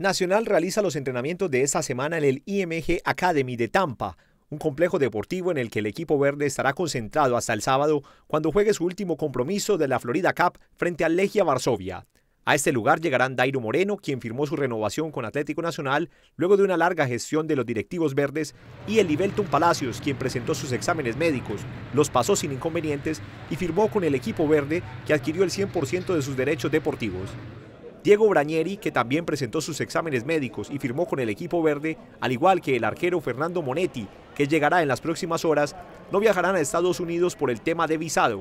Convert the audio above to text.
Nacional realiza los entrenamientos de esta semana en el IMG Academy de Tampa, un complejo deportivo en el que el equipo verde estará concentrado hasta el sábado cuando juegue su último compromiso de la Florida Cup frente al Legia Varsovia. A este lugar llegarán Dairo Moreno, quien firmó su renovación con Atlético Nacional luego de una larga gestión de los directivos verdes, y Elivelton Palacios, quien presentó sus exámenes médicos, los pasó sin inconvenientes y firmó con el equipo verde que adquirió el 100% de sus derechos deportivos. Diego Brañeri, que también presentó sus exámenes médicos y firmó con el equipo verde, al igual que el arquero Fernando Monetti, que llegará en las próximas horas, no viajarán a Estados Unidos por el tema de visado.